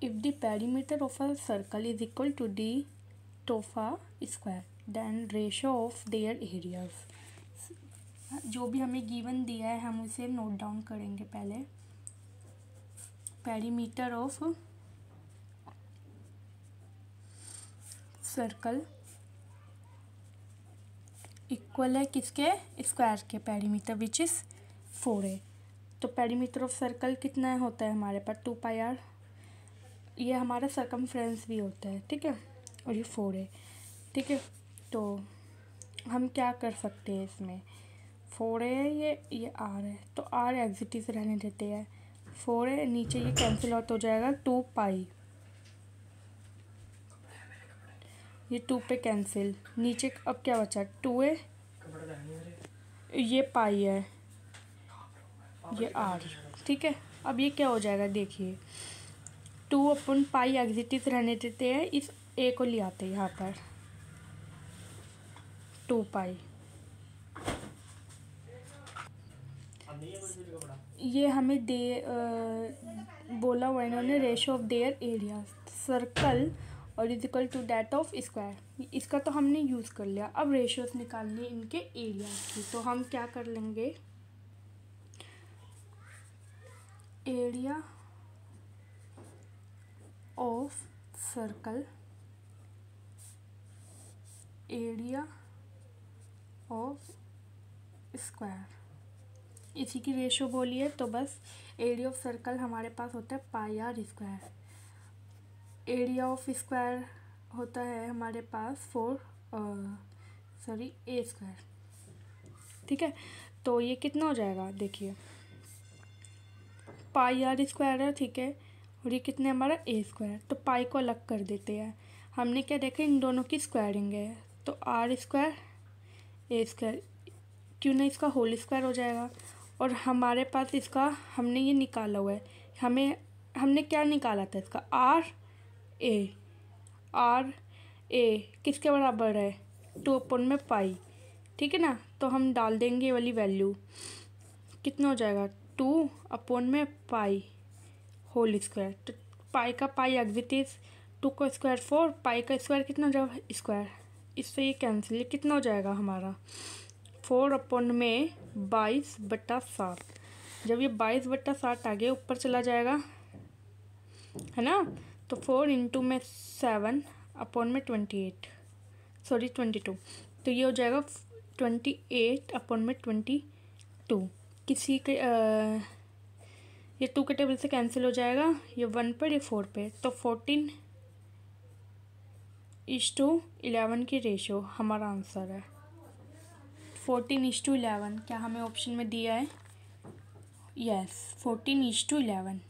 If the perimeter of a circle is equal to the tofa square, then ratio of their areas. जो भी हमें given दिया है हम उसे नोट डाउन करेंगे पहले पेरीमीटर ऑफ सर्कल इक्वल है किसके स्क्वायर के perimeter which is four A तो पेरीमीटर ऑफ सर्कल कितना होता है हमारे पास टू पाई आर ये हमारा सरकम भी होता है ठीक है और ये फोर है ठीक है तो हम क्या कर सकते हैं इसमें फोर है ये ये आर है तो आर एग्जिटी से रहने देते हैं फोर है नीचे ये कैंसिल आउट हो जाएगा टू पाई ये टू पे कैंसिल नीचे अब क्या बचा टू है ये पाई है ये आर ठीक है अब ये क्या हो जाएगा देखिए टू अपन पाई एग्जिटिव रहने देते हैं इस ए को ले आते हैं यहाँ पर टू पाई ये हमें दे आ, बोला हुआ इन्होंने ratio of their area circle और equal to that of square इसका तो हमने यूज़ कर लिया अब रेशियोज निकालने इनके एरिया की तो हम क्या कर लेंगे area of circle area of square इसी की रेशो बोलिए तो बस एरिया ऑफ सर्कल हमारे पास होता है pi r square area of square होता है हमारे पास फोर सॉरी ए स्क्वायर ठीक है तो ये कितना हो जाएगा देखिए पाई आर स्क्वायर है ठीक है और ये कितने हमारा ए स्क्वायर तो पाई को अलग कर देते हैं हमने क्या देखा इन दोनों की स्क्वायरिंग है तो आर स्क्वायर ए स्क्वायर क्यों ना इसका होल स्क्वायर हो जाएगा और हमारे पास इसका हमने ये निकाला हुआ है हमें हमने क्या निकाला था इसका आर ए आर ए किसके बराबर है टू अपन में पाई ठीक है ना तो हम डाल देंगे वाली वैल्यू कितना हो जाएगा टू अपोन में पाई होल स्क्वायर तो पाई का पाई एग्जिट इज टू का स्क्वायर फोर पाई का स्क्वायर कितना हो जाएगा स्क्वायर इससे ये कैंसिल कितना हो जाएगा हमारा फोर अपॉन में बाईस बट्टा सात जब ये बाईस बट्टा सात आगे ऊपर चला जाएगा है ना तो फोर इंटू में सेवन अपॉन में twenty eight sorry twenty two तो ये हो जाएगा ट्वेंटी एट अपॉन में ट्वेंटी टू किसी के आ, ये टू के टेबल से कैंसिल हो जाएगा ये वन पर ये फोर पे तो फोर्टीन इश टू इलेवन की रेशियो हमारा आंसर है फोर्टीन इश टू इलेवन क्या हमें ऑप्शन में दिया है yes fourteen is to eleven